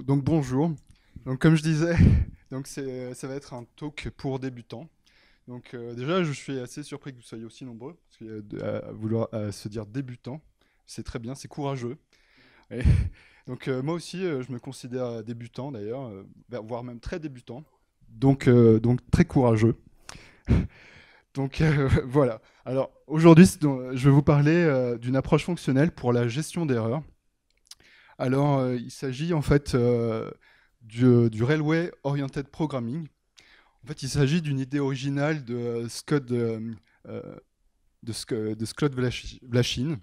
donc bonjour. Donc comme je disais, donc euh, ça va être un talk pour débutants. Donc euh, déjà, je suis assez surpris que vous soyez aussi nombreux, parce à vouloir se dire débutant, c'est très bien, c'est courageux. Et donc euh, moi aussi, je me considère débutant d'ailleurs, voire même très débutant, donc, donc très courageux. donc voilà. Alors aujourd'hui, je vais vous parler d'une approche fonctionnelle pour la gestion d'erreurs. Alors, euh, il s'agit en fait euh, euh, du, Railway Oriented Programming. En fait, il s'agit d'une idée originale de Scott, de, Scott Vlachin.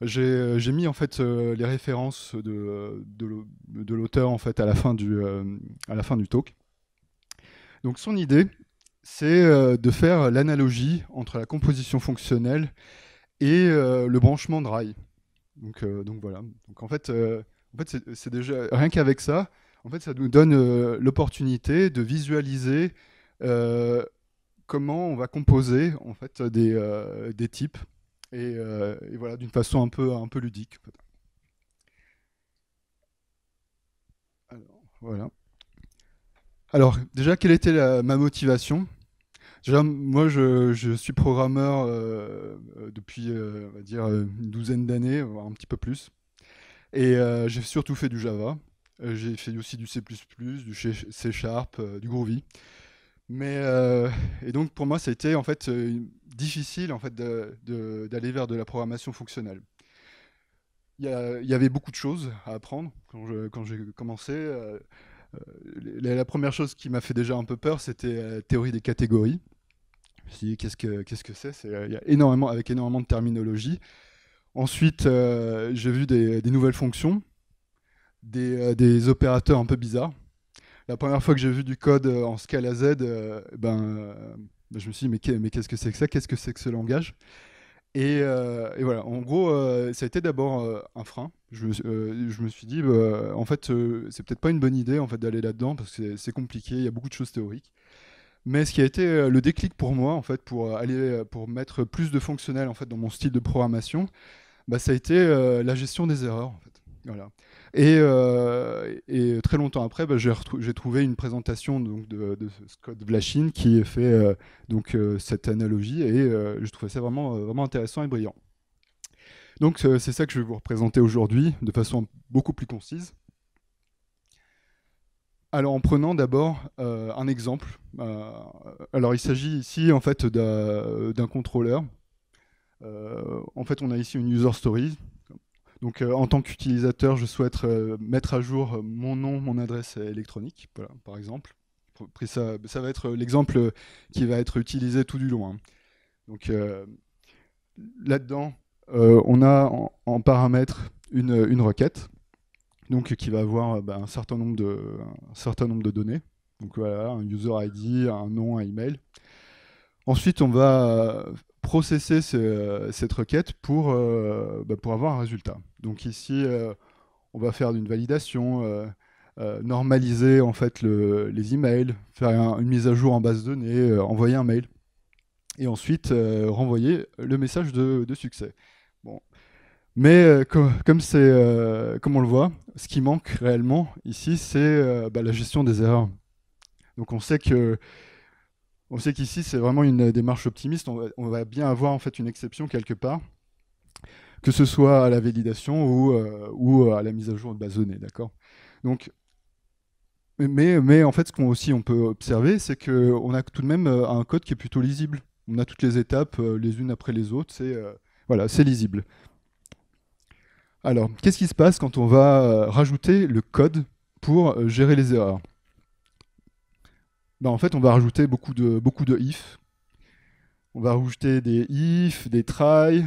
J'ai mis en fait les références de, l'auteur en à la fin du, à la fin du talk. Donc son idée, c'est de faire l'analogie entre la composition fonctionnelle et le branchement de rail. Euh, donc, voilà. en fait, euh, c'est déjà rien qu'avec ça, en fait, ça nous donne euh, l'opportunité de visualiser comment on va composer fait des, types et, voilà d'une façon un peu un peu ludique. Alors, voilà. Alors, déjà, quelle était ma motivation Déjà, moi, je, suis programmeur euh, euh, depuis, euh, on va dire, une douzaine d'années, voire un petit peu plus. Et j'ai surtout fait du Java. j'ai fait aussi du C++, du C Sharp, du Groovy. Mais et donc pour moi, ça a été en fait difficile en fait d'aller vers de la programmation fonctionnelle. Il y, avait beaucoup de choses à apprendre quand j'ai commencé. la, première chose qui m'a fait déjà un peu peur, c'était la théorie des catégories. Je me suis dit, qu'est-ce que c'est euh, Il y a énormément, avec énormément de terminologie. Ensuite, euh, j'ai vu des, nouvelles fonctions, euh, des, opérateurs un peu bizarres. La première fois que j'ai vu du code en Scala Z, ben, ben, je me suis dit, mais qu'est-ce que c'est que ça Qu'est-ce que c'est que ce langage et, voilà, en gros, ça a été d'abord un frein. Je, me suis dit, bah, en fait, c'est peut-être pas une bonne idée en fait, d'aller là-dedans parce que c'est compliqué, il y a beaucoup de choses théoriques. Mais ce qui a été euh, le déclic pour moi, en fait, pour euh, aller, euh, pour mettre plus de fonctionnel en fait dans mon style de programmation, bah, ça a été la gestion des erreurs. En fait. Voilà. Et, très longtemps après, bah, j'ai trouvé une présentation donc, de, Scott Vlachin qui fait donc, cette analogie et je trouvais ça vraiment, vraiment intéressant et brillant. Donc c'est ça que je vais vous représenter aujourd'hui de façon beaucoup plus concise. Alors en prenant d'abord euh, un exemple. Euh, alors il s'agit ici en fait d'un contrôleur. Euh, en fait on a ici une user story. Donc en tant qu'utilisateur je souhaite mettre à jour mon nom, mon adresse électronique, par exemple. Ça, ça va être l'exemple qui va être utilisé tout du long. Hein. Donc là-dedans on a en, paramètre une requête donc qui va avoir euh, bah, un, certain nombre de, données. Donc un user ID, un nom, un email. Ensuite, on va euh, processer euh, cette requête bah, pour, avoir un résultat. Donc ici, on va faire une validation, normaliser en fait les emails, faire une mise à jour en base de données, envoyer un mail, et ensuite renvoyer le message de succès. Mais euh, euh, comme, on le voit, ce qui manque réellement ici, c'est euh, bah, la gestion des erreurs. Donc on sait que on sait qu'ici c'est vraiment une démarche optimiste. On va, bien avoir en fait une exception quelque part, que ce soit à la validation ou, à la mise à jour de base données, Donc mais, en fait, ce qu'on aussi on peut observer, c'est qu'on a tout de même un code qui est plutôt lisible. On a toutes les étapes les unes après les autres, voilà, c'est lisible. Alors, qu'est-ce qui se passe quand on va euh, rajouter le code pour euh, gérer les erreurs ben, En fait, on va rajouter beaucoup de, beaucoup de if. On va rajouter des if, des try.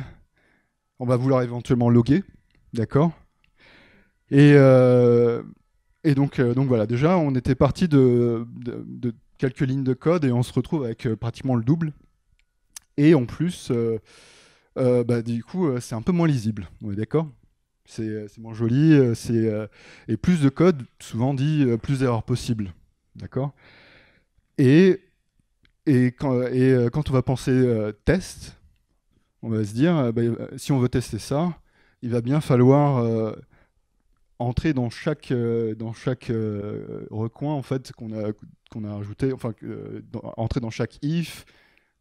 On va vouloir éventuellement loguer. D'accord euh, Et, donc, donc, voilà, déjà, on était parti de, quelques lignes de code et on se retrouve avec pratiquement le double. Et en plus, bah, du coup, c'est un peu moins lisible. On est d'accord euh, c'est moins joli. Euh, c'est euh, et plus de code, souvent dit plus d'erreurs possibles. D'accord et, et, quand, et quand on va penser test, on va se dire bah, si on veut tester ça, il va bien falloir entrer dans chaque, dans chaque recoin en fait qu'on a qu'on a rajouté enfin entrer dans chaque if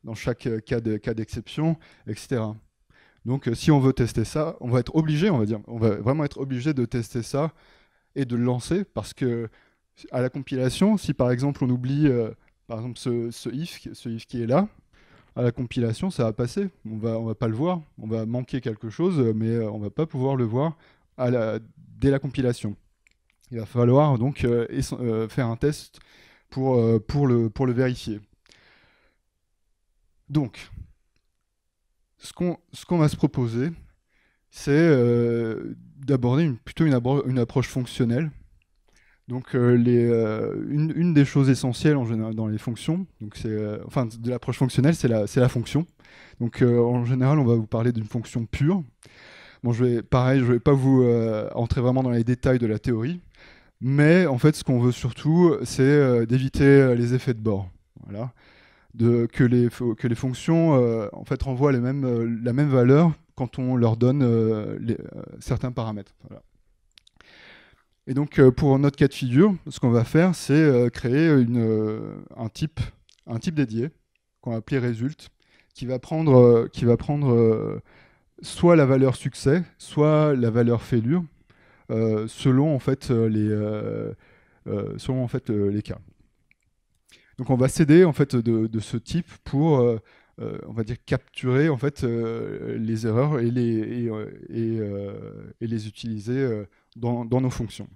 dans chaque cas de, cas d'exception etc donc euh, si on veut tester ça, on va être obligé, on va dire, on va vraiment être obligé de tester ça et de le lancer parce que à la compilation, si par exemple on oublie euh, par exemple ce, if, ce if qui est là, à la compilation ça va passer, on va on va pas le voir, on va manquer quelque chose, mais euh, on va pas pouvoir le voir dès la compilation. Il va falloir donc faire un test pour, pour, le, pour le vérifier. Donc, ce qu'on va se proposer, c'est euh, d'aborder plutôt une, approche fonctionnelle. Donc euh, les, euh, une, des choses essentielles général dans les fonctions, donc enfin de l'approche fonctionnelle, c'est la, la fonction. Donc en général, on va vous parler d'une fonction pure. Bon, je vais pareil, je vais pas vous entrer vraiment dans les détails de la théorie, mais en fait, ce qu'on veut surtout, c'est d'éviter les effets de bord. Voilà que, les, fonctions euh, en fait, renvoient euh, la même valeur quand on leur donne euh, certains paramètres. Et donc pour notre cas de figure, ce qu'on va faire, c'est créer un, type, dédié qu'on va appeler result, qui va prendre, soit la valeur succès, soit la valeur failure, selon selon en fait les cas. Donc on va s'aider en fait de, ce type pour euh, euh, on va dire capturer en fait euh, les erreurs et les, utiliser dans, nos fonctions.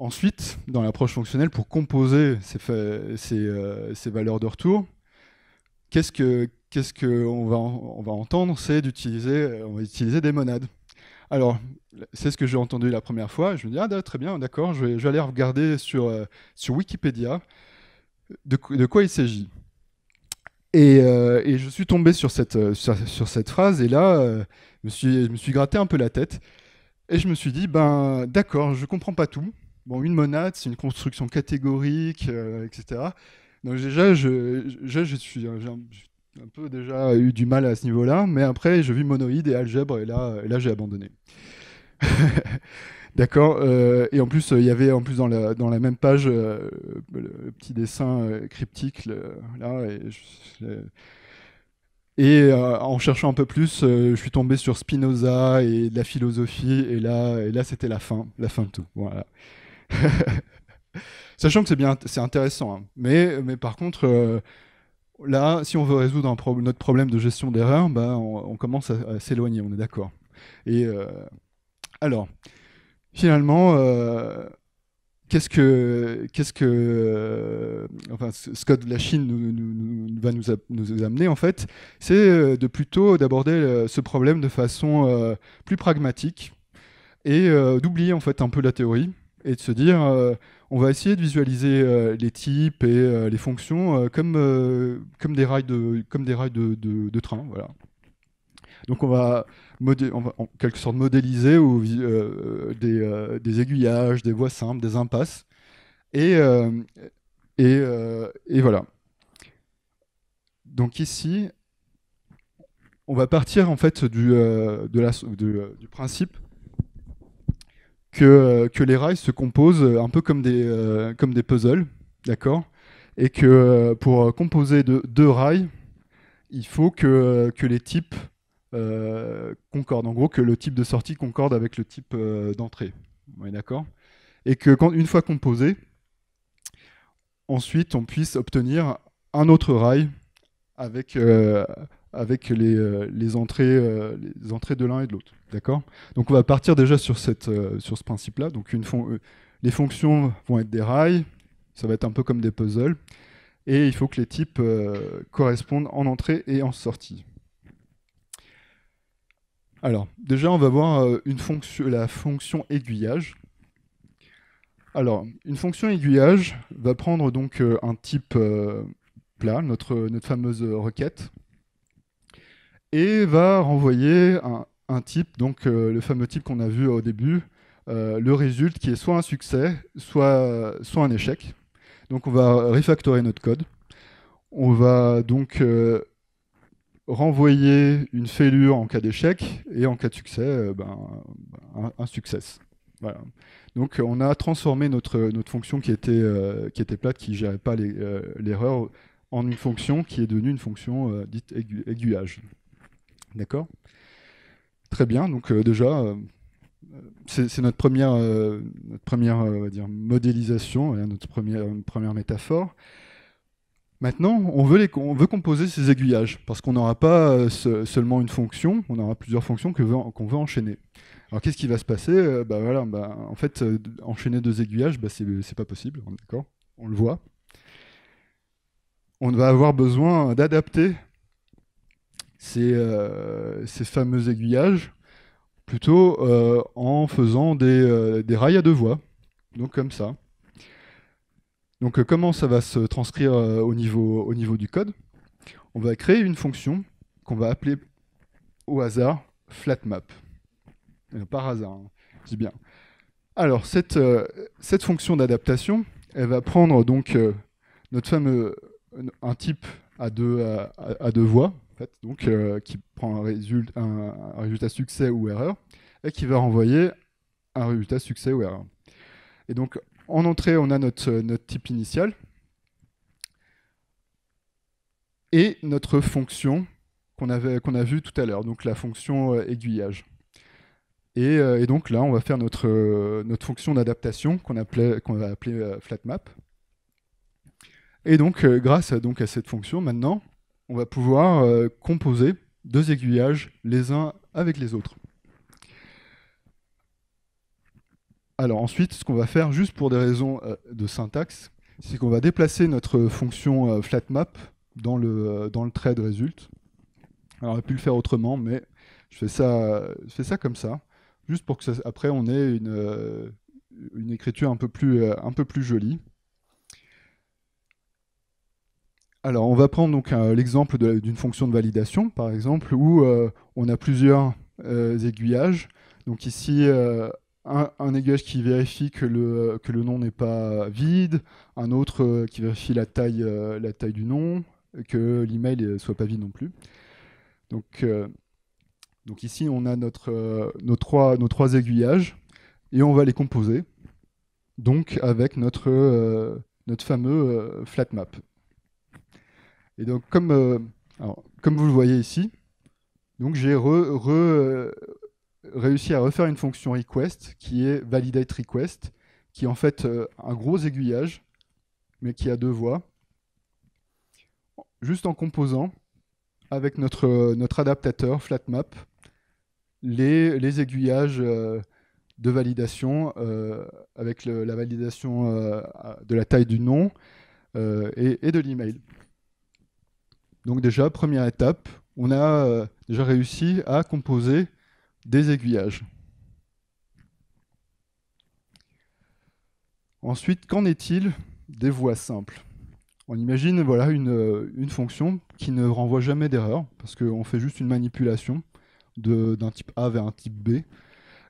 Ensuite, dans l'approche fonctionnelle, pour composer ces, valeurs de retour, qu'est-ce que qu'est-ce qu'on va, on va entendre C'est d'utiliser on va utiliser des monades. Alors, c'est ce que j'ai entendu la première fois. Je me dis, ah, très bien, d'accord, je, vais, aller regarder sur, euh, sur Wikipédia de, quoi il s'agit. Euh, et, je suis tombé sur cette, euh, sur, cette phrase, et là, je, me suis, je me suis gratté un peu la tête. Et je me suis dit, ben d'accord, je ne comprends pas tout. Bon, une monade, c'est une construction catégorique, etc. Donc déjà, je, je, je suis, hein, un peu déjà eu du mal à ce niveau-là, mais après je vis monoïde et algèbre et là, là j'ai abandonné. D'accord. Euh, et en plus, il y avait en plus dans la, dans la même page euh, le, petit dessin euh, cryptique là. Et, en cherchant un peu plus, je suis tombé sur Spinoza et de la philosophie. Et là, et là, c'était la fin, la fin de tout. Voilà. Sachant que c'est bien, c'est intéressant. Hein. Mais, mais par contre Là, si on veut résoudre notre problème de gestion d'erreur, bah, on, commence à, s'éloigner, on est d'accord. Et euh, alors, finalement, euh, qu'est-ce que, qu'est-ce euh, de la Chine va nous, nous, amener en fait, c'est de plutôt d'aborder ce problème de façon plus pragmatique et d'oublier en fait un peu la théorie et de se dire on va essayer de visualiser euh, les types et euh, les fonctions euh, comme, comme des rails de, comme des rails de, train. Voilà. Donc on va, en quelque sorte modéliser ou, des, aiguillages, des voies simples, des impasses. Et, et, voilà. Donc ici, on va partir en fait du principe euh, que, les rails se composent euh, un peu comme des, euh, comme des puzzles, d'accord Et que pour composer de deux rails, il faut que, les types concordent. En gros, que le type de sortie concorde avec le type d'entrée. d'accord Et que quand, une fois composé, ensuite on puisse obtenir un autre rail avec, avec les entrées, les entrées de l'un et de l'autre. D'accord Donc on va partir déjà sur, cette, euh, sur ce principe-là. Donc une euh, les fonctions vont être des rails, ça va être un peu comme des puzzles, et il faut que les types euh, correspondent en entrée et en sortie. Alors, déjà, on va voir une fonction, la fonction aiguillage. Alors, une fonction aiguillage va prendre donc un type plat, notre, notre fameuse requête, et va renvoyer un, un type, donc euh, le fameux type qu'on a vu au début, euh, le résultat qui est soit un succès, soit, soit un échec. Donc on va refactorer notre code. On va donc euh, renvoyer une fêlure en cas d'échec et en cas de succès, ben, ben, un, succès. Voilà. Donc on a transformé notre, notre fonction qui était, qui était plate, qui ne gérait pas l'erreur, en une fonction qui est devenue une fonction dite aiguillage. D'accord Très bien, donc euh, déjà, euh, c'est notre première, euh, première dire, modélisation, notre première, première métaphore. Maintenant, on veut, les, on veut, composer ces aiguillages, parce qu'on n'aura pas seulement une fonction, on aura plusieurs fonctions qu'on veut enchaîner. Alors qu'est-ce qui va se passer bah, voilà, bah, En fait, enchaîner deux aiguillages, bah, n'est pas possible, d'accord On le voit. On va avoir besoin d'adapter euh, ces, fameux aiguillages plutôt euh, en faisant euh, des, rails à deux voies, donc comme ça. Donc comment ça va se transcrire au, niveau, du code On va créer une fonction qu'on va appeler au hasard flatMap. par hasard, c'est hein, bien. Alors cette, fonction d'adaptation, elle va prendre donc notre fameux un type à deux, à deux voies, donc euh, qui prend un, résultat succès ou erreur et qui va renvoyer un résultat succès ou erreur. Et donc en entrée, on a notre, euh, notre type initial et notre fonction qu'on qu'on a vue tout à l'heure, donc la fonction euh, aiguillage. Et, donc là, on va faire notre, notre fonction d'adaptation qu'on qu'on va appeler flatMap. Et donc, grâce donc, à cette fonction, maintenant, on va pouvoir euh, composer deux aiguillages les uns avec les autres. Alors ensuite, ce qu'on va faire, juste pour des raisons euh, de syntaxe, c'est qu'on va déplacer notre fonction euh, flatMap dans le, dans le trait de result. on aurait pu le faire autrement, mais je fais ça, ça comme ça, juste pour que après on ait une, une écriture un peu plus, un peu plus jolie. Alors, on va prendre donc euh, l'exemple d'une fonction de validation, par exemple, où euh, on a plusieurs euh, aiguillages. Donc ici, un, aiguillage qui vérifie que le, nom n'est pas vide, un autre qui vérifie la taille, la taille du nom, que l'email ne soit pas vide non plus. Donc, ici, on a notre, nos, trois, aiguillages, et on va les composer, donc avec notre, notre fameux flat map. Et donc, comme, euh, comme vous le voyez ici, donc j'ai euh, réussi à refaire une fonction request qui est validate request, qui est en fait euh, un gros aiguillage, mais qui a deux voies, juste en composant avec notre, notre adaptateur FlatMap les, les aiguillages de validation avec la validation de la taille du nom et de l'email. Donc déjà, première étape, on a euh, déjà réussi à composer des aiguillages. Ensuite, qu'en est-il des voies simples On imagine voilà, euh, une, fonction qui ne renvoie jamais d'erreur, parce qu'on fait juste une manipulation d'un type A vers un type B.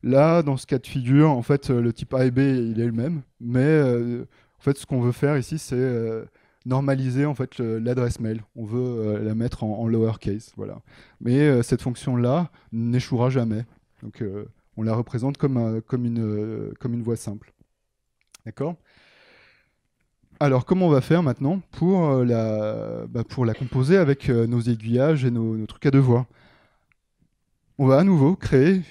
Là, dans ce cas de figure, en fait, euh, le type A et B, il est le même, mais en fait, ce qu'on veut faire ici, c'est normaliser en fait l'adresse mail. On veut euh, la mettre en, lower lowercase, voilà. Mais euh, cette fonction-là n'échouera jamais. Donc euh, on la représente comme, comme, une, comme une voie simple. D'accord alors, comment on va faire maintenant pour la, bah, pour la composer avec nos aiguillages et nos, nos trucs à deux voix On va à nouveau créer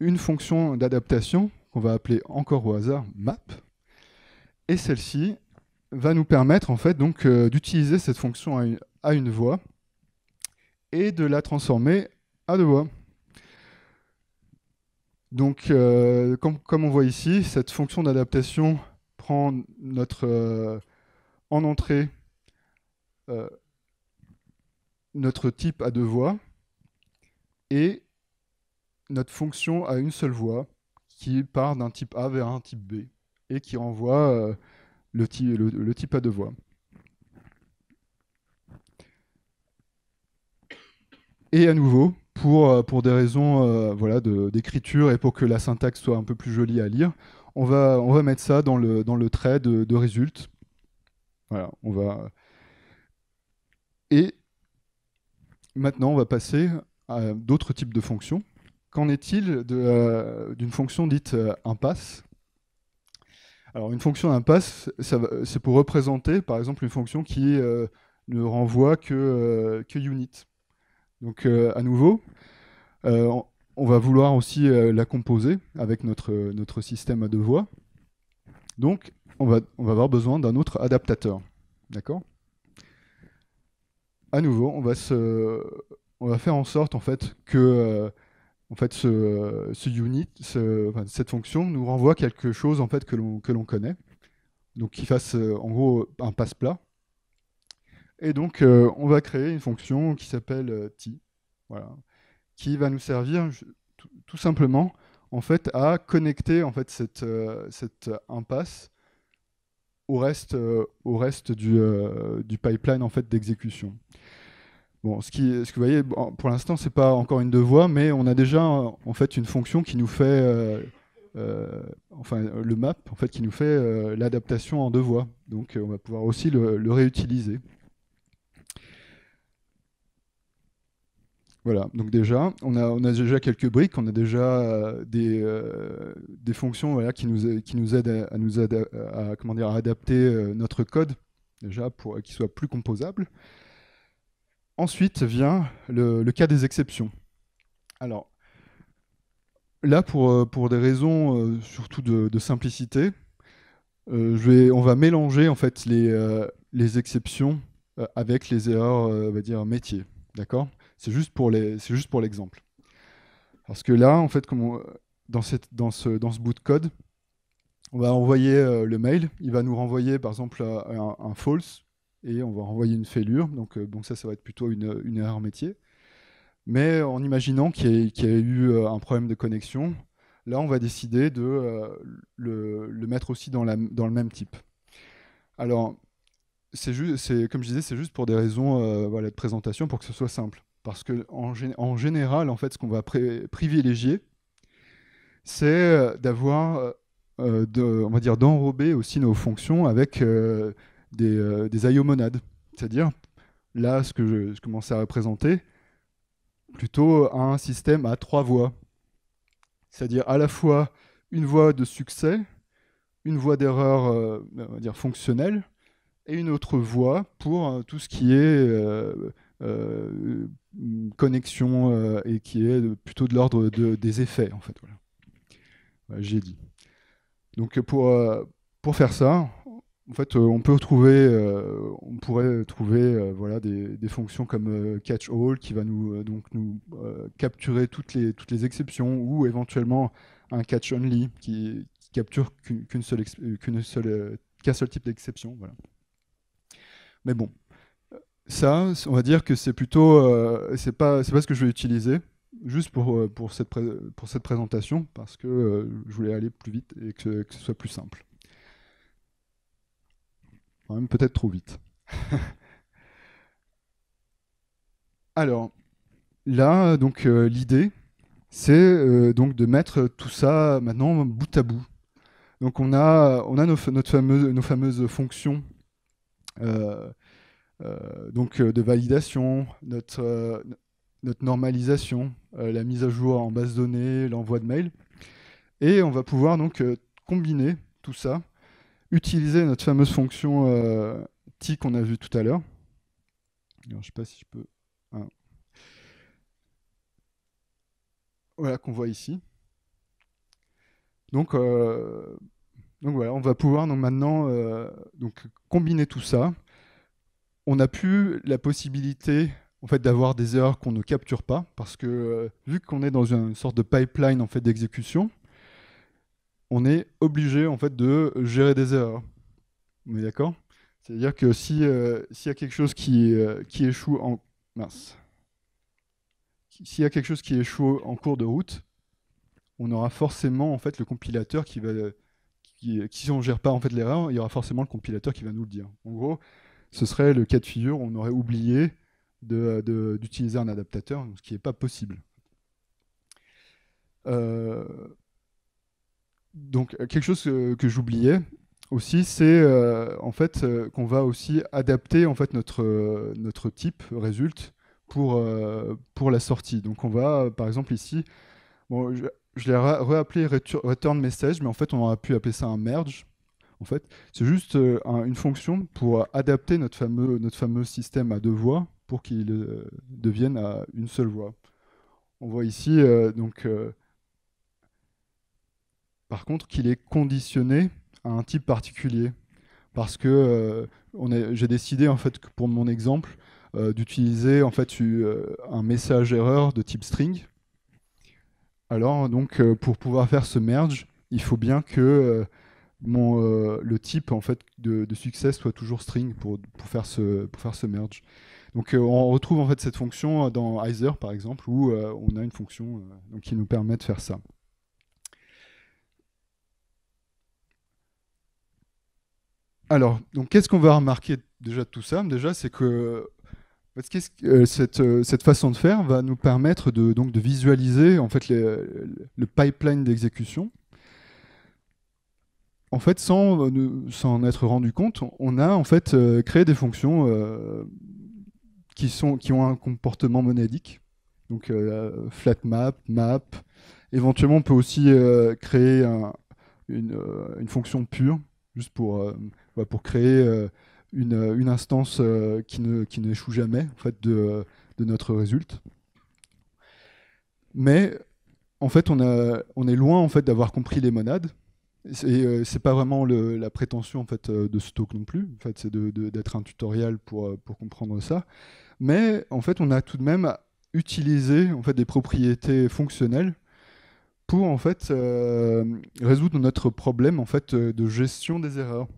une fonction d'adaptation qu'on va appeler encore au hasard map. Et celle-ci, va nous permettre en fait donc euh, d'utiliser cette fonction à une, voix et de la transformer à deux voix. Donc euh, comme, on voit ici, cette fonction d'adaptation prend notre euh, en entrée notre type à deux voix et notre fonction à une seule voix qui part d'un type A vers un type B et qui renvoie le, type à deux voix. Et à nouveau, pour, euh, pour des raisons euh, d'écriture et pour que la syntaxe soit un peu plus jolie à lire, on va, on va mettre ça dans le, trait de, résultat résulte. Voilà, on va. Et maintenant, on va passer à d'autres types de fonctions. Qu'en est-il euh, d'une fonction dite impasse alors une fonction impasse, c'est pour représenter par exemple une fonction qui euh, ne renvoie que, euh, que unit. Donc euh, à nouveau, on va vouloir aussi la composer avec notre, notre système à deux voies. Donc on va, on va avoir besoin d'un autre adaptateur. D'accord À nouveau, on va, se, on va faire en sorte en fait que en fait, ce, unit, cette fonction nous renvoie quelque chose en fait que l'on connaît, donc qui fasse euh, en gros un passe plat. Et donc, euh, on va créer une fonction qui s'appelle euh, t, qui va nous servir tout simplement en fait à connecter en fait cette, impasse au reste, au reste du, du, pipeline en fait d'exécution. Bon, ce, que vous voyez, pour l'instant, c'est pas encore une deux voies, mais on a déjà en fait une fonction qui nous fait, euh, euh, enfin le map, en fait, qui nous fait euh, l'adaptation en deux voies. Donc, on va pouvoir aussi le, réutiliser. Voilà, donc déjà, on a, déjà quelques briques, on a déjà des, fonctions qui, nous, aident à, nous à adapter notre code, déjà, pour qu'il soit plus composable. Ensuite vient le, cas des exceptions. Alors, là, pour, euh, pour des raisons euh, surtout de, simplicité, euh, je vais, on va mélanger en fait les, les exceptions avec les erreurs, on va dire d'accord C'est juste pour les, c'est juste pour l'exemple. Parce que là, en fait, comme dans, cette, dans, ce, dans ce bout de code, on va envoyer le mail, il va nous renvoyer par exemple un false et on va renvoyer une fêlure. Donc, euh, bon ça, ça va être plutôt une, erreur métier. Mais euh, en imaginant qu'il y, a eu euh, un problème de connexion, là, on va décider de le, mettre aussi dans, le même type. Alors, c'est comme je disais, c'est juste pour des raisons de présentation, pour que ce soit simple. Parce qu'en en, en général, en fait, ce qu'on va privilégier, c'est d'avoir, on va dire, d'enrober aussi nos fonctions avec des, euh, monades, C'est-à-dire, là, ce que je, commençais à représenter, plutôt un système à trois voies. C'est-à-dire à la fois une voie de succès, une voie d'erreur euh, dire fonctionnelle, et une autre voie pour euh, tout ce qui est euh, connexion et qui est plutôt de l'ordre des effets, en fait. J'ai dit. Donc pour, pour faire ça, en fait, euh, on peut trouver, euh, on pourrait trouver euh, voilà, des, fonctions comme catch all qui va nous, donc nous capturer toutes les, toutes les exceptions ou éventuellement un catch only qui, capture qu'une seule, qu'une seule, qu'un seul type d'exception. Voilà. Mais bon, ça, on va dire que c'est plutôt, c'est pas, c'est ce que je vais utiliser, juste pour, pour, cette, pour cette présentation, parce que je voulais aller plus vite et que ce soit plus simple même peut-être trop vite. Alors, là, donc euh, l'idée, c'est euh, donc de mettre tout ça maintenant bout à bout. Donc on a, on a nos, notre fameuse, nos fameuses fonctions euh, donc, de validation, notre, notre normalisation, la mise à jour en base de données, l'envoi de mail. Et on va pouvoir donc combiner tout ça utiliser notre fameuse fonction euh, t qu'on a vu tout à l'heure. Je sais pas si je peux... Hein. Voilà, qu'on voit ici. Donc, euh, voilà, on va pouvoir maintenant euh, combiner tout ça. On n'a plus la possibilité en fait, d'avoir des erreurs qu'on ne capture pas, parce que vu qu'on est dans une sorte de pipeline en fait, d'exécution, on est obligé en fait de gérer des erreurs. mais d'accord C'est-à-dire que si euh, s'il y a quelque chose qui, euh, qui échoue en mince, s'il y a quelque chose qui échoue en cours de route, on aura forcément en fait le compilateur qui va qui, si on gère pas en fait l'erreur, il y aura forcément le compilateur qui va nous le dire. En gros, ce serait le cas de figure où on aurait oublié d'utiliser un adaptateur, ce qui n'est pas possible. Euh, donc euh, quelque chose euh, que j'oubliais aussi, c'est euh, en fait qu'on va aussi adapter en fait notre notre type résulte pour pour la sortie. Donc on va par exemple ici, bon, je, l'ai réappelé return message, mais en fait on aurait pu appeler ça un merge. En fait, c'est juste une fonction pour adapter notre fameux notre fameux système à deux voix pour qu'il devienne à une seule voix. On voit ici donc par contre, qu'il est conditionné à un type particulier. Parce que euh, j'ai décidé, en fait, que pour mon exemple, euh, d'utiliser en fait euh, un message erreur de type string. Alors, donc, pour pouvoir faire ce merge, il faut bien que mon, le type en fait de, succès soit toujours string pour, faire, ce, faire ce merge. Donc on retrouve en fait cette fonction dans Izer par exemple où on a une fonction qui nous permet de faire ça. Alors, donc, qu'est-ce qu'on va remarquer déjà de tout ça Déjà, c'est que euh, euh, cette, façon de faire va nous permettre de, donc, de visualiser en fait, le pipeline d'exécution. En fait, euh, sans en être rendu compte, on a en fait créé des fonctions qui, sont, qui ont un comportement monadique. Donc flat map, map. Éventuellement, on peut aussi créer une, une, fonction pure, juste pour bah, pour créer euh, euh, une, instance euh, qui ne n'échoue jamais en fait de, notre résultat. Mais en fait, on, est loin en fait d'avoir compris les monades. Et n'est pas vraiment la prétention en fait de ce talk non plus. En fait, c'est d'être un tutoriel pour, comprendre ça. Mais en fait, on a tout de même utilisé en fait des propriétés fonctionnelles pour en fait résoudre notre problème en fait de gestion des erreurs.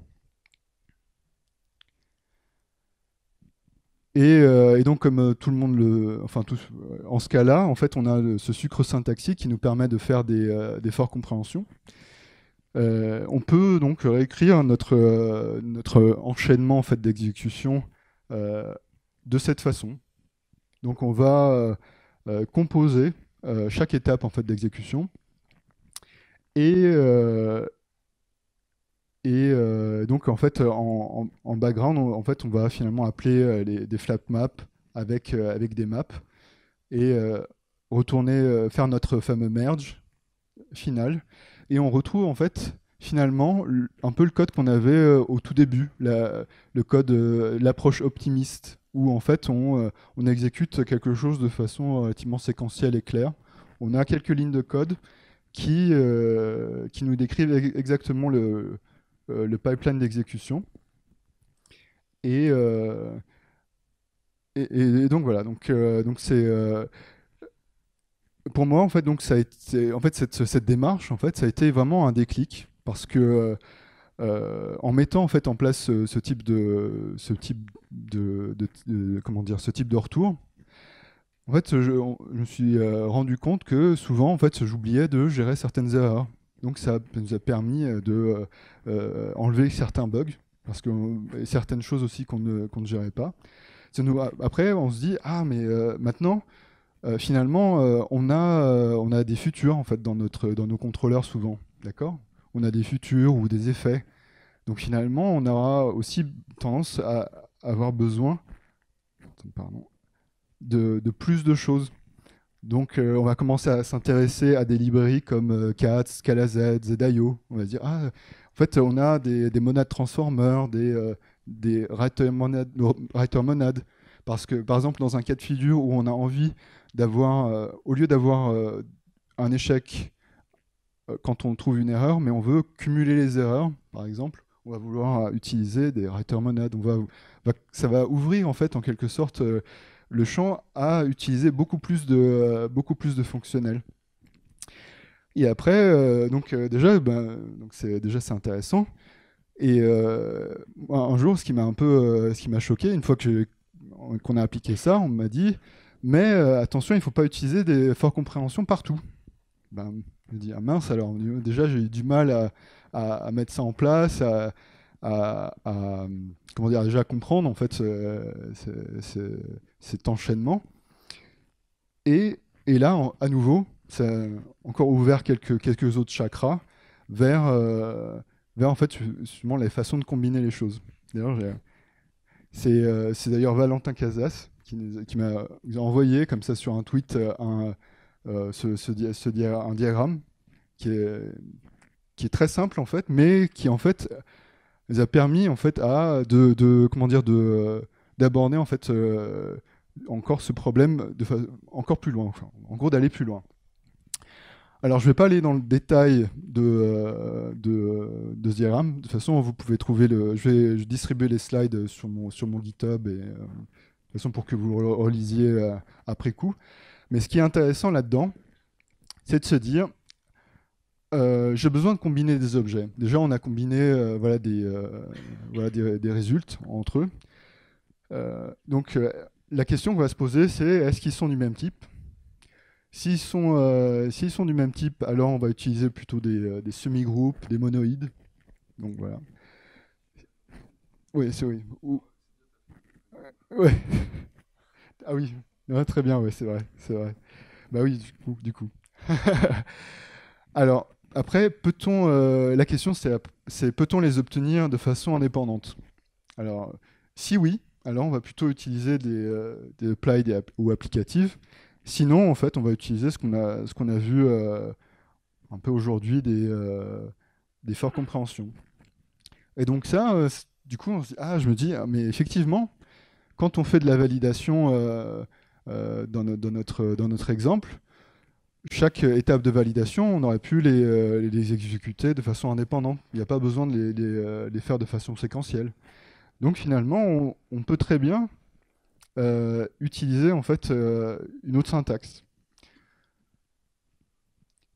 Euh, et, donc, comme euh, tout le monde le. Enfin, tout, euh, en ce cas-là, en fait, on a ce sucre syntaxique qui nous permet de faire des, forts des compréhensions. on peut donc réécrire notre, notre enchaînement en fait, d'exécution de cette façon. Donc, on va composer chaque étape en fait, d'exécution. Et, et euh, donc, en fait, euh, en, en, background, on, en fait, on va finalement appeler euh, des flap maps avec, avec des maps et retourner faire notre fameux merge final. Et on retrouve en fait finalement un peu le code qu'on avait au tout début, le code, l'approche optimiste, où en fait on, on, exécute quelque chose de façon relativement séquentielle et claire. On a quelques lignes de code qui, qui nous décrivent exactement le, euh, le pipeline d'exécution. Euh, et, et, et, donc voilà, donc euh, donc c'est pour moi en fait donc ça a été, en fait cette, cette, démarche en fait ça a été vraiment un déclic parce que euh, en mettant en fait en place ce, type de ce type de, de, comment dire ce type de retour en fait je, je me suis rendu compte que souvent en fait j'oubliais de gérer certaines erreurs donc ça nous a permis euh, de euh, euh, enlever certains bugs, parce que certaines choses aussi qu'on ne, ne, gérait pas. nous, après, on se dit ah mais maintenant. finalement, on, a, on a des futurs en fait dans, notre, dans nos contrôleurs souvent, d'accord On a des futurs ou des effets. Donc finalement, on aura aussi tendance à avoir besoin de, de plus de choses donc, euh, on va commencer à s'intéresser à des librairies comme euh, Cats, ScalaZ, ZIO. On va dire, ah, en fait, on a des, monades transformers, des, euh, des writer, monades, Parce que, par exemple, dans un cas de figure où on a envie d'avoir, euh, au lieu d'avoir un échec quand on trouve une erreur, mais on veut cumuler les erreurs, par exemple, on va vouloir utiliser des writer monades. ça va ouvrir, en fait, en quelque sorte le champ a utilisé beaucoup plus de, euh, beaucoup plus de Et après, euh, donc euh, déjà, ben, donc c'est déjà c'est intéressant. Et un jour, ce qui m'a un peu, ce qui m'a choqué, une fois que qu'on a appliqué ça, on m'a dit, mais attention, il ne faut pas utiliser des forts compréhensions partout. Ben, je me dis, ah mince, alors déjà j'ai eu du mal à, à mettre ça en place, à, à, comment dire, déjà comprendre en fait cet enchaînement. Et, et là, à nouveau, ça a encore ouvert quelques, quelques autres chakras vers, euh, vers en fait les façons de combiner les choses. D'ailleurs, euh, c'est d'ailleurs Valentin Casas qui, qui m'a envoyé comme ça sur un tweet euh, un, ce, ce, un diagramme qui est, qui est très simple en fait, mais qui en fait a permis en fait à de, comment dire de d'aborder en fait euh, encore ce problème de encore plus loin, en gros d'aller plus loin. Alors je ne vais pas aller dans le détail euh, de, de, ce diagramme. De toute façon, vous pouvez trouver le. Je vais distribuer les slides sur mon, sur mon GitHub et, euh, de façon pour que vous le relisiez après coup. Mais ce qui est intéressant là-dedans, c'est de se dire euh, j'ai besoin de combiner des objets. Déjà, on a combiné euh, voilà, des, euh, voilà, des, résultats entre eux. donc, la question qu'on va se poser, c'est est-ce qu'ils sont du même type S'ils sont, sont du même type, alors on va utiliser plutôt des, semi-groupes, des monoïdes. Donc voilà. Oui, c'est oui. Ou... Ah oui, très bien, Oui, c'est vrai, c'est vrai. Bah oui, du coup. Du coup. alors, après, on euh, la question c'est peut-on les obtenir de façon indépendante Alors, si oui, alors on va plutôt utiliser des, euh, applied ou applicatives. Sinon, en fait, on va utiliser ce qu'on a, ce a vu euh, un peu aujourd'hui des, des fortes compréhensions. Et donc ça, du coup, ah, je me dis, ah, mais effectivement, quand on fait de la validation dans notre exemple, chaque étape de validation, on aurait pu euh, les, exécuter de façon indépendante. Il n'y a pas besoin de les, euh, faire de façon séquentielle. Donc finalement, on, peut très bien euh, utiliser en fait une autre syntaxe.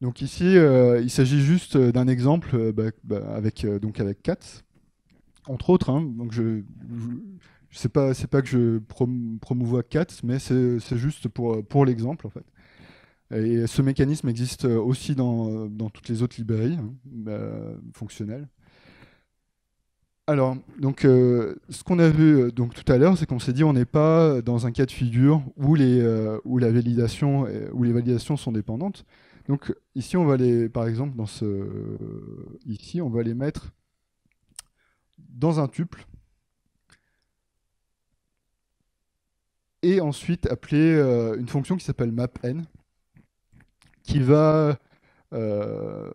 Donc ici, il s'agit juste d'un exemple bah, bah, avec donc avec Cat, entre autres. Hein, donc je, je, pas, c'est pas que je promouvois cats, mais c'est juste pour pour l'exemple en fait. Et ce mécanisme existe euh, aussi euh, dans, toutes les autres librairies hein, bah, fonctionnelles. Alors, donc, euh, ce qu'on a vu donc, tout à l'heure, c'est qu'on s'est dit qu'on n'est pas dans un cas de figure où les, la validation, les validations sont dépendantes. Donc ici, on va les, par exemple, dans ce, ici, on va les mettre dans un tuple et ensuite appeler une fonction qui s'appelle mapN qui va, euh,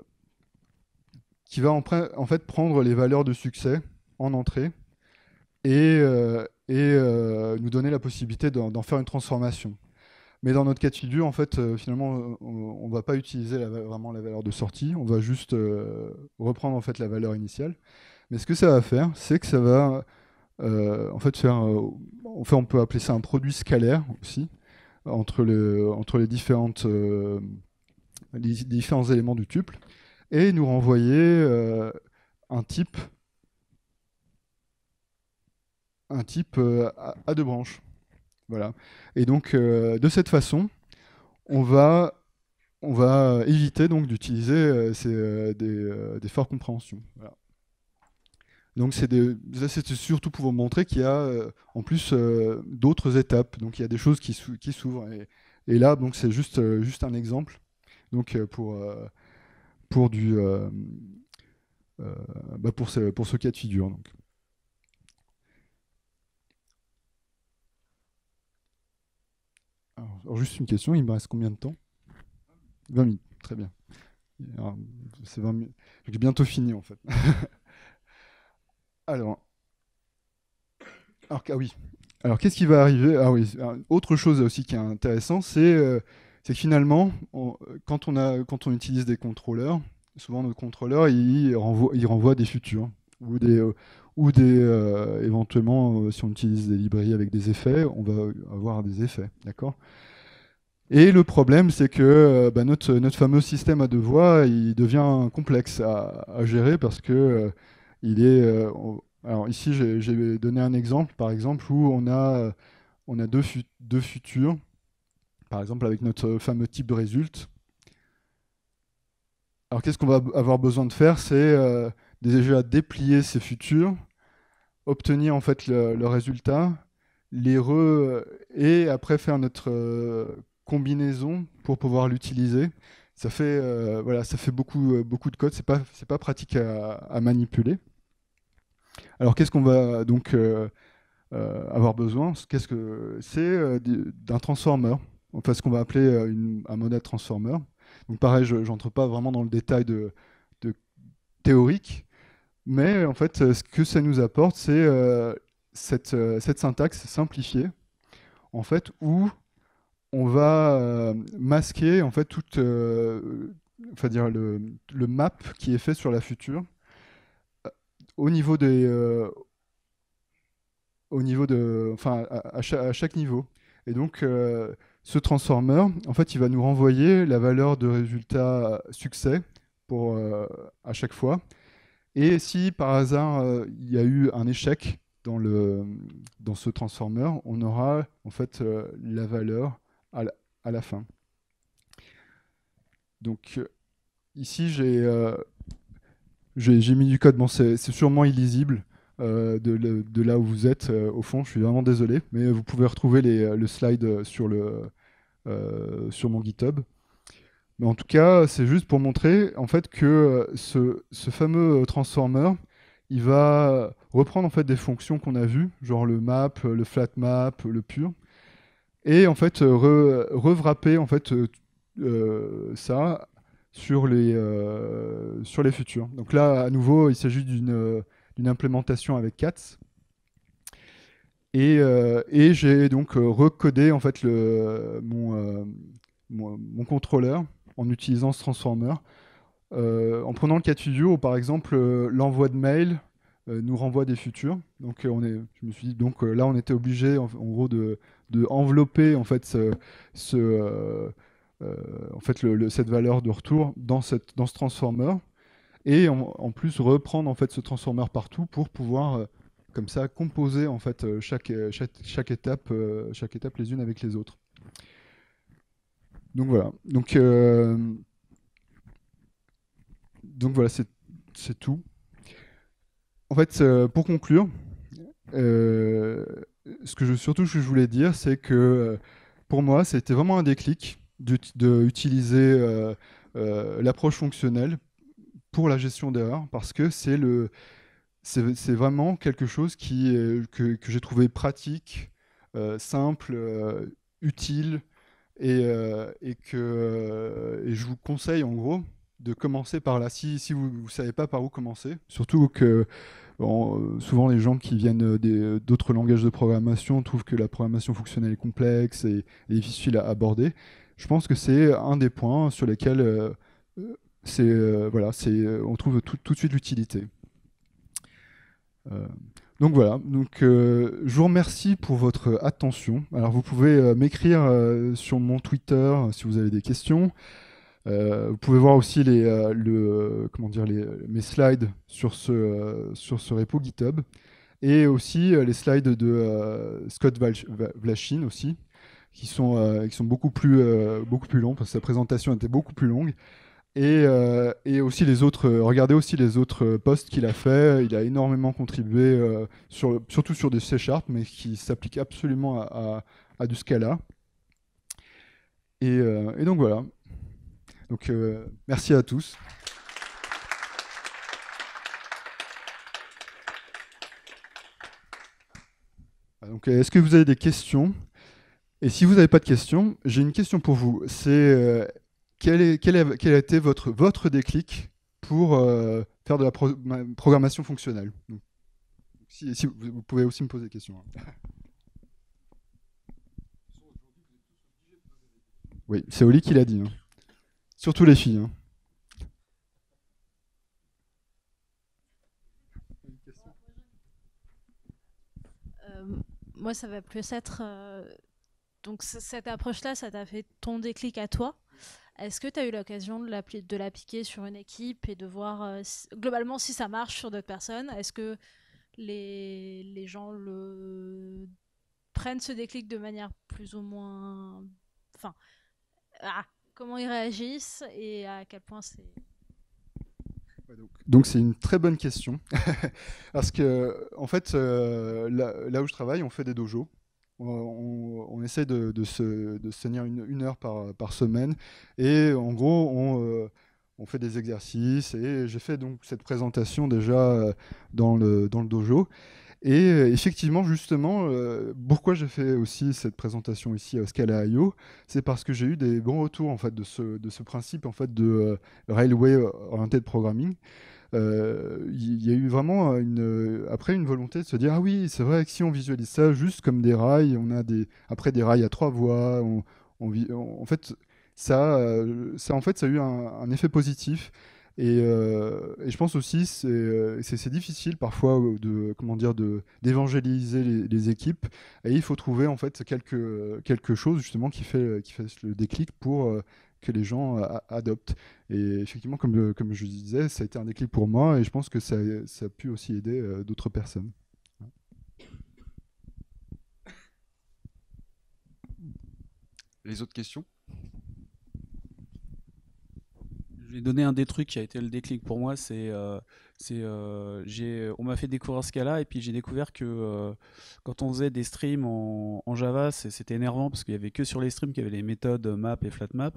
qui va en, fait prendre les valeurs de succès en entrée et, euh, et euh, nous donner la possibilité d'en faire une transformation. Mais dans notre cas de figure, en fait, finalement, on ne va pas utiliser vraiment la valeur de sortie, on va juste reprendre en fait la valeur initiale. Mais ce que ça va faire, c'est que ça va en fait faire, on peut appeler ça un produit scalaire aussi entre, le, entre les différentes les différents éléments du tuple, et nous renvoyer euh, un type, un type euh, à, deux branches. Voilà. Et donc, euh, de cette façon, on va, on va éviter donc d'utiliser des, des for compréhensions. Donc c'est surtout pour vous montrer qu'il y a en plus d'autres étapes. Donc il y a des choses qui, s'ouvrent. Et, là, donc c'est juste, juste un exemple donc euh, pour, euh, pour, du, euh, bah, pour, ce, pour ce cas de figure. Donc. juste une question, il me reste combien de temps 20 minutes, très bien. C'est J'ai bientôt fini en fait. alors, alors, ah oui. Alors, qu'est-ce qui va arriver Ah oui, autre chose aussi qui est intéressant, c'est c'est que finalement, quand, on utilise des contrôleurs, souvent nos contrôleurs, ils renvoient, des futurs hein, ou des, euh, ou des euh, éventuellement, euh, si on utilise des librairies avec des effets, on va avoir des effets, d'accord et le problème, c'est que bah, notre, fameux système à deux voix, il devient complexe à, gérer parce que il est. alors ici, j'ai donné un exemple, par exemple, où on a, on a deux, deux futurs par exemple avec notre fameux type de résulte. Alors qu'est-ce qu'on va avoir besoin de faire C'est euh, déjà déplier ces futurs, obtenir en fait le, résultat, les re et après faire notre euh, combinaison pour pouvoir l'utiliser. Ça fait euh, voilà, ça fait beaucoup euh, beaucoup de code. C'est pas pas pratique à, manipuler. Alors qu'est-ce qu'on va donc avoir besoin Qu'est-ce que c'est d'un transformer ce qu'on va appeler euh, un modèle transformer. Donc pareil, je n'entre pas vraiment dans le détail de, théorique, mais en fait, euh, ce que ça nous apporte, c'est euh, cette, syntaxe simplifiée, en fait, où on va masquer en fait toute, dire le, map qui est fait sur la future au niveau des, au niveau de, enfin à, chaque, niveau. Et donc, ce transformer, en fait, il va nous renvoyer la valeur de résultat succès pour, euh, à chaque fois. Et si par hasard euh, il y a eu un échec dans, le, dans ce transformer, on aura en fait euh, la valeur à la, fin. Donc ici j'ai mis du code, bon c'est sûrement illisible de, là où vous êtes au fond, je suis vraiment désolé, mais vous pouvez retrouver le slide sur le, euh, sur mon GitHub. Mais en tout cas, c'est juste pour montrer en fait que euh, ce, fameux transformer, il va reprendre en fait des fonctions qu'on a vues, genre le map, le flat map, le pur, et en fait re, en fait euh, ça sur les sur les futurs. Donc là, à nouveau, il s'agit d'une implémentation avec CATS. Euh, et, j'ai donc euh, recodé en fait euh, mon, mon, contrôleur en utilisant ce transformer. en prenant le cas studio, où, par exemple, l'envoi de mail nous renvoie des futurs. Donc on est, je me suis donc là on était obligé en, gros de, de, en fait ce, en fait cette valeur de retour dans cette dans ce transformer et en, plus reprendre en fait ce transformer partout pour pouvoir comme ça composer en fait euh, euh, chaque, chaque, étape, euh, chaque étape les unes avec les autres. Donc voilà. Donc, donc voilà, c'est tout. En fait, pour conclure, ce que je, surtout je voulais dire, c'est que pour moi, c'était vraiment un déclic d'utiliser de, l'approche fonctionnelle pour la gestion d'erreurs, parce que c'est le c'est vraiment quelque chose qui, que, j'ai trouvé pratique, euh, simple, euh, utile, et, euh, que je vous conseille en gros de commencer par là. Si, si vous ne savez pas par où commencer, surtout que souvent les gens qui viennent d'autres langages de programmation trouvent que la programmation fonctionnelle est complexe et, difficile à aborder. Je pense que c'est un des points sur lesquels voilà, on trouve tout de suite l'utilité. Euh, donc voilà, donc, euh, je vous remercie pour votre attention. Alors vous pouvez euh, m'écrire sur mon Twitter si vous avez des questions. vous pouvez voir aussi les, le, comment dire, mes slides sur ce, sur ce repo GitHub. Et aussi les slides de Scott Vlachin aussi, qui sont, qui sont beaucoup, plus, beaucoup plus longs, parce que sa présentation était beaucoup plus longue. Euh, et, aussi les autres, euh, regardez aussi les autres euh, posts qu'il a fait. Il a énormément contribué, surtout sur des C Sharp, mais qui s'applique absolument à, du Scala. Et, et donc voilà. Donc merci à tous. Ah, donc, est-ce que vous avez des questions Et si vous n'avez pas de questions, j'ai une question pour vous. C'est quel, a été votre, votre déclic pour euh, faire de la programmation fonctionnelle si, Vous pouvez aussi me poser des questions. Hein. Oui, c'est Oli qui l'a dit. Hein. Surtout les filles. Hein. Euh, moi, ça va plus être. Euh, donc, cette approche-là, ça t'a fait ton déclic à toi est-ce que tu as eu l'occasion de, l'appliquer sur une équipe et de voir euh, globalement si ça marche sur d'autres personnes Est-ce que les, gens le... prennent ce déclic de manière plus ou moins... Enfin, comment ils réagissent et à quel point c'est... Donc c'est une très bonne question parce que en fait euh, là, où je travaille on fait des dojos euh, on, essaie de, se, tenir une, heure par, semaine. Et en gros, euh, on fait des exercices et j'ai fait donc cette présentation déjà euh, dans le, dojo. Et effectivement, justement, pourquoi j'ai fait aussi cette présentation ici à Scala IO, c'est parce que j'ai eu des bons retours en fait de ce, principe en fait de Railway Oriented Programming. Euh, il y, a eu vraiment une, après une volonté de se dire ah oui c'est vrai que si on visualise ça juste comme des rails, on a des après des rails à trois voies, on, en fait ça, euh, ça en fait ça a eu un, effet positif. Euh, et, je pense aussi c'est difficile parfois de comment dire de d'évangéliser les, les, équipes et il faut trouver en fait quelque quelque chose justement qui fait qui fait le déclic pour les gens euh, adoptent. Et effectivement, comme, comme je disais, ça a été un déclic pour moi et je pense que ça, ça a pu aussi aider euh, d'autres personnes. Les autres questions donner un des trucs qui a été le déclic pour moi. C'est, euh, euh, on m'a fait découvrir ce cas-là et puis j'ai découvert que euh, quand on faisait des streams en, Java, c'était énervant parce qu'il y avait que sur les streams qu'il y avait les méthodes map et flatmap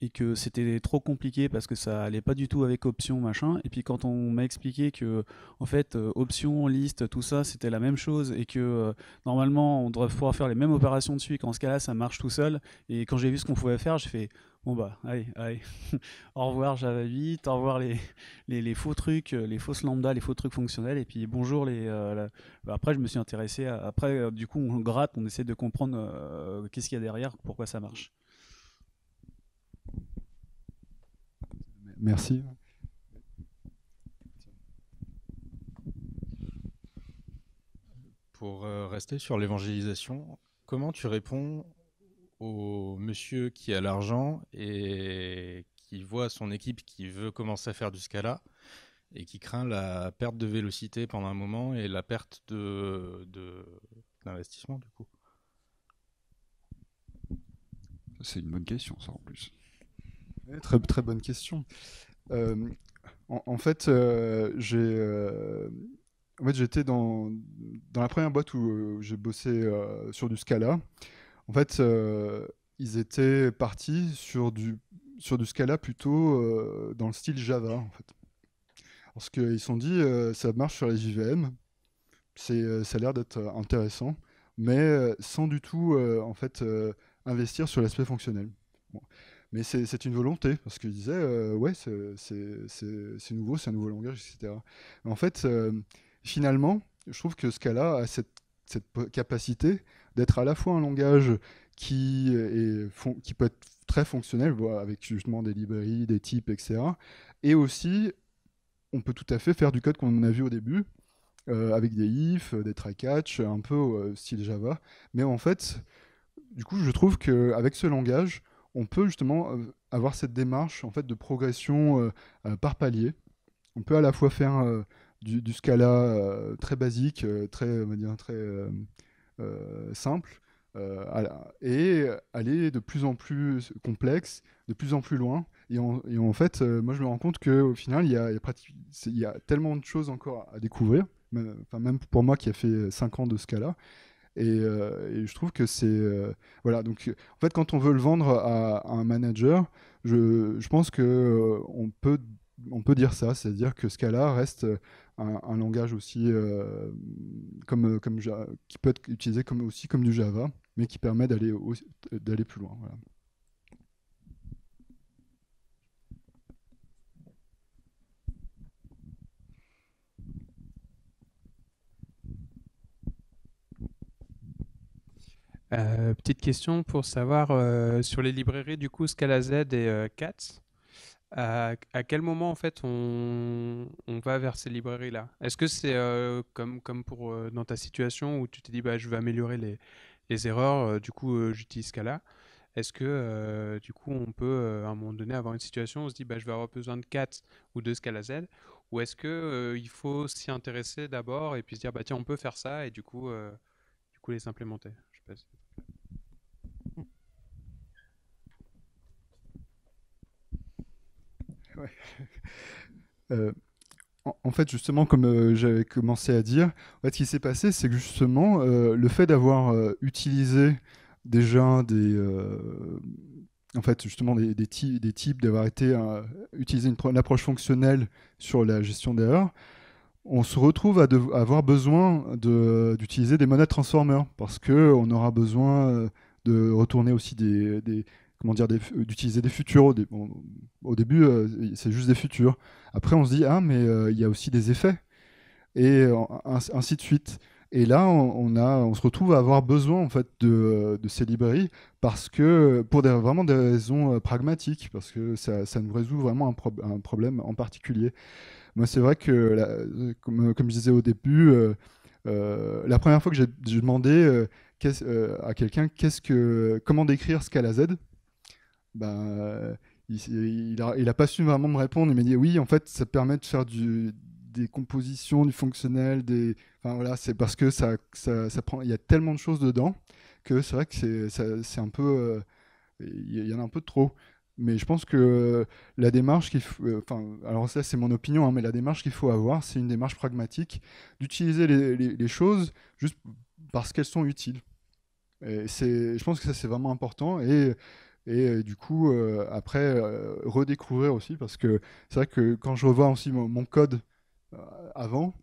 et que c'était trop compliqué parce que ça allait pas du tout avec option machin. Et puis quand on m'a expliqué que en fait option, liste, tout ça, c'était la même chose et que normalement on devrait pouvoir faire les mêmes opérations dessus. Qu'en ce cas-là, ça marche tout seul. Et quand j'ai vu ce qu'on pouvait faire, je fais Bon bah, allez, allez. au revoir Java 8, au revoir les, faux trucs, euh, les fausses lambda, les faux trucs fonctionnels, et puis bonjour les. Euh, bah, après, je me suis intéressé. Après, euh, du coup, on gratte, on essaie de comprendre qu'est-ce qu'il y a derrière, pourquoi ça marche. Merci. Pour rester sur l'évangélisation, comment tu réponds au monsieur qui a l'argent et qui voit son équipe qui veut commencer à faire du scala et qui craint la perte de vélocité pendant un moment et la perte de, d'investissement du coup C'est une bonne question ça en plus. très, bonne question. Euh, en, fait, euh, j'ai... Euh, fait, j'étais dans, la première boîte où j'ai bossé sur du Scala. En fait, euh, ils étaient partis sur du, sur du Scala plutôt euh, dans le style Java, en fait. Parce qu'ils se sont dit, euh, ça marche sur les JVM, ça a l'air d'être intéressant, mais sans du tout, en fait, investir sur l'aspect fonctionnel. Mais c'est, une volonté, parce qu'ils disaient, ouais, c'est, nouveau, c'est un nouveau langage, etc. en fait, finalement, je trouve que Scala a cette, cette capacité d'être à la fois un langage qui, est, qui peut être très fonctionnel, avec justement des librairies, des types, etc. Et aussi, on peut tout à fait faire du code qu'on a vu au début, euh, avec des ifs, des try catch, un peu euh, style Java. Mais en fait, du coup, je trouve qu'avec ce langage, on peut justement euh, avoir cette démarche en fait de progression par palier. On peut à la fois faire du, du, Scala très basique, très, on va très euh, simple euh, et aller de plus en plus complexe, de plus en plus loin. Et en, fait, euh, moi, je me rends compte qu'au final, il y, a, il, tellement de choses encore à découvrir, même, même pour moi qui a fait 5 ans de ce cas-là. Et, je trouve que c'est voilà donc en fait quand on veut le vendre à, un manager je, je pense que on peut on peut dire ça c'est à dire que ce cas là reste un, langage aussi euh, comme, euh, qui peut être utilisé comme, aussi comme du Java, mais qui permet d'aller d'aller plus loin. Euh, petite question pour savoir sur les librairies du coup Scala Z et Cats, à, quel moment en fait on, va vers ces librairies là Est-ce que c'est euh, comme, comme pour euh, dans ta situation où tu t'es dit bah, je vais améliorer les, erreurs, euh, du coup j'utilise Scala Est-ce que du coup on peut à un moment donné avoir une situation où on se dit bah, je vais avoir besoin de 4 ou de Scala Z Ou est-ce que il faut s'y intéresser d'abord et puis se dire bah, tiens on peut faire ça et du coup, du coup les implémenter Je Euh, en, fait, justement, comme euh, j'avais commencé à dire, en ce qui s'est passé, c'est que justement, euh, le fait d'avoir utilisé déjà des, en fait, justement, des, des types, d'avoir été utilisé une, approche fonctionnelle sur la gestion d'erreurs, on se retrouve à, avoir besoin d'utiliser des monnaies transformers parce que on aura besoin de retourner aussi des comment dire, euh, d'utiliser des, futurs. au début, euh, c'est juste des futurs. Après, on se dit, ah, mais euh, il y a aussi des effets. Et ainsi de suite. Et là, on, a, on se retrouve à avoir besoin en fait de, ces librairies parce que pour des, vraiment des raisons pragmatiques, parce que ça, nous résout vraiment un, problème en particulier. Moi, c'est vrai que, comme, je disais au début, la première fois que j'ai demandé à quelqu'un qu'est-ce que, comment décrire Scala Z, ben, il n'a a pas su vraiment me répondre. Il m'a dit oui, en fait, ça permet de faire du, des compositions, du fonctionnel, des. Enfin voilà, c'est parce que ça, ça, ça, prend. Il y a tellement de choses dedans que c'est vrai que c'est un peu. Euh, il y en a un peu trop. Mais je pense que la démarche qu'il faut. Euh, enfin, alors ça, c'est mon opinion, hein, mais la démarche qu'il faut avoir, c'est une démarche pragmatique d'utiliser les, les choses juste parce qu'elles sont utiles. Et je pense que ça, c'est vraiment important. Et et euh, du coup euh, après euh, redécouvrir aussi parce que c'est vrai que quand je revois aussi mon, code avant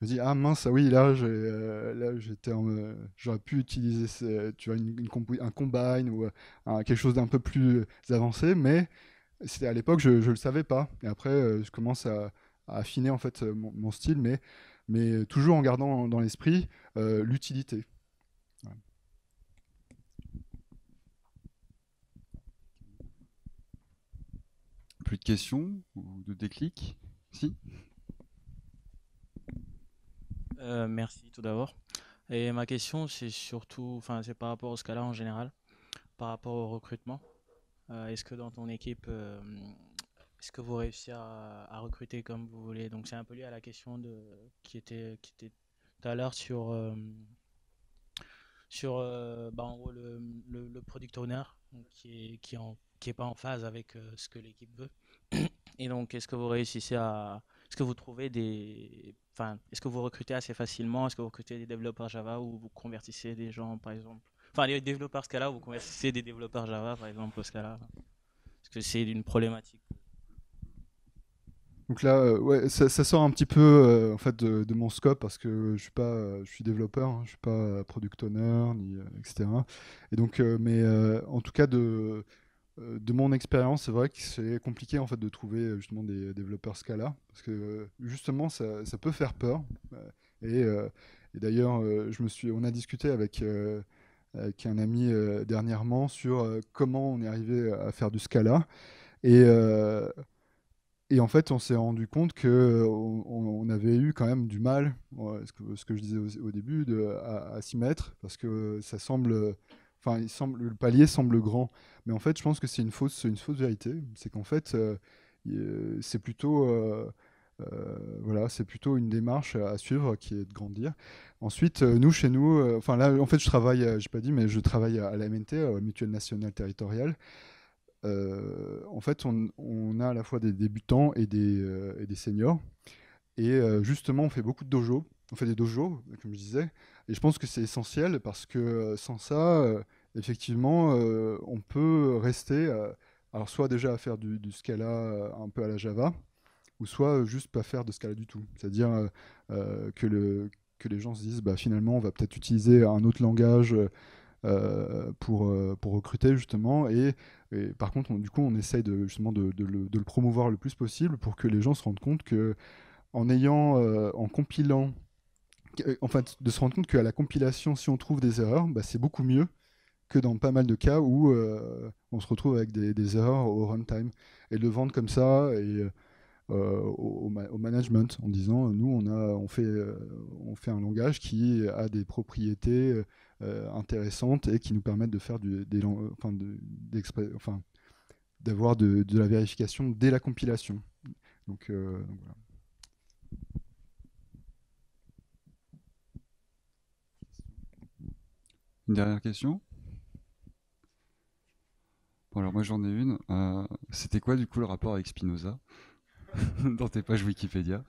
je me dis ah mince ah oui là j'ai, là j'étais j'aurais pu utiliser tu vois une, un combine ou quelque chose d'un peu plus avancé mais c'était à l'époque je ne le savais pas et après je commence à, affiner en fait mon, style mais mais toujours en gardant dans l'esprit l'utilité de questions ou de déclics Si euh, Merci tout d'abord. Et ma question, c'est surtout, enfin, c'est par rapport au Scala en général, par rapport au recrutement. Euh, est-ce que dans ton équipe, euh, est-ce que vous réussissez à, recruter comme vous voulez Donc, c'est un peu lié à la question de, qui était, qui était tout à l'heure sur, sur bah, en gros, le, le, product owner, qui est, qui, en, qui est pas en phase avec ce que l'équipe veut. Et donc, est-ce que vous réussissez à. Est-ce que vous trouvez des. Enfin, est-ce que vous recrutez assez facilement Est-ce que vous recrutez des développeurs Java ou vous convertissez des gens, par exemple Enfin, les développeurs Scala, ou vous convertissez des développeurs Java, par exemple, au Scala Est-ce que c'est une problématique donc là, euh, ouais, ça, sort un petit peu euh, en fait de, mon scope parce que je suis pas, euh, je suis développeur, hein. je suis pas product owner ni etc. Et donc, mais en tout cas de euh, de mon expérience, c'est vrai que c'est compliqué en fait de trouver euh, justement des euh, développeurs Scala parce que justement ça, ça peut faire peur. Et, d'ailleurs, je me suis, on a discuté avec avec un ami dernièrement sur comment on est arrivé à faire du Scala et et en fait, on s'est rendu compte que on, avait eu quand même du mal, ce que, je disais au, début, de, à s'y mettre, parce que ça semble Enfin, le palier semble grand. Mais en fait, je pense que c'est une fausse, une fausse vérité. C'est qu'en fait, euh, euh, c'est plutôt. Euh, voilà, c'est plutôt une démarche à suivre qui est de grandir. Ensuite, nous, chez nous, enfin là, en fait, je travaille, j'ai pas dit, mais je travaille à, la MNT, Mutuelle Nationale Territoriale. en fait, on, a à la fois des débutants et des, et des seniors. Et justement, on fait beaucoup de dojos. On fait des dojos, comme je disais. Et je pense que c'est essentiel parce que euh, sans ça, euh, effectivement, euh, on peut rester, alors soit déjà à faire du, Scala un peu à la Java, ou soit juste pas faire de Scala du tout. C'est-à-dire que, le, que les gens se disent, bah, finalement, on va peut-être utiliser un autre langage. pour, pour recruter justement et, par contre du coup on essaye de, justement de, le, de, le, promouvoir le plus possible pour que les gens se rendent compte que en ayant en compilant euh, en fait, de se rendre compte qu'à la compilation, si on trouve des erreurs, bah, c'est beaucoup mieux que dans pas mal de cas où euh, on se retrouve avec des, erreurs au runtime. Et de le vendre comme ça et, euh, au, management en disant nous, on, a, fait, un langage qui a des propriétés intéressantes et qui nous permettent de faire des enfin, d'avoir de, la vérification dès la compilation. donc Une dernière question Bon, alors moi j'en ai une. Euh, c'était quoi du coup le rapport avec Spinoza dans tes pages Wikipédia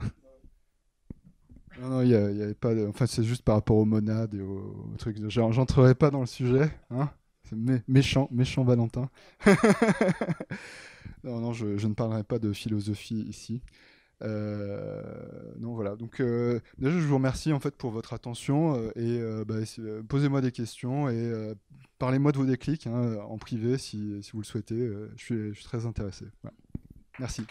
Non, non, il n'y avait pas de... Enfin, c'est juste par rapport aux monades et aux, trucs. De... J'entrerai pas dans le sujet. Hein. c'est méchant, méchant Valentin. non, non, je, ne parlerai pas de philosophie ici donc euh, voilà. Donc, euh, déjà, je vous remercie en fait pour votre attention euh, et bah, posez-moi des questions et parlez-moi de vos déclics hein, en privé si, si, vous le souhaitez. Je suis, très intéressé. Merci.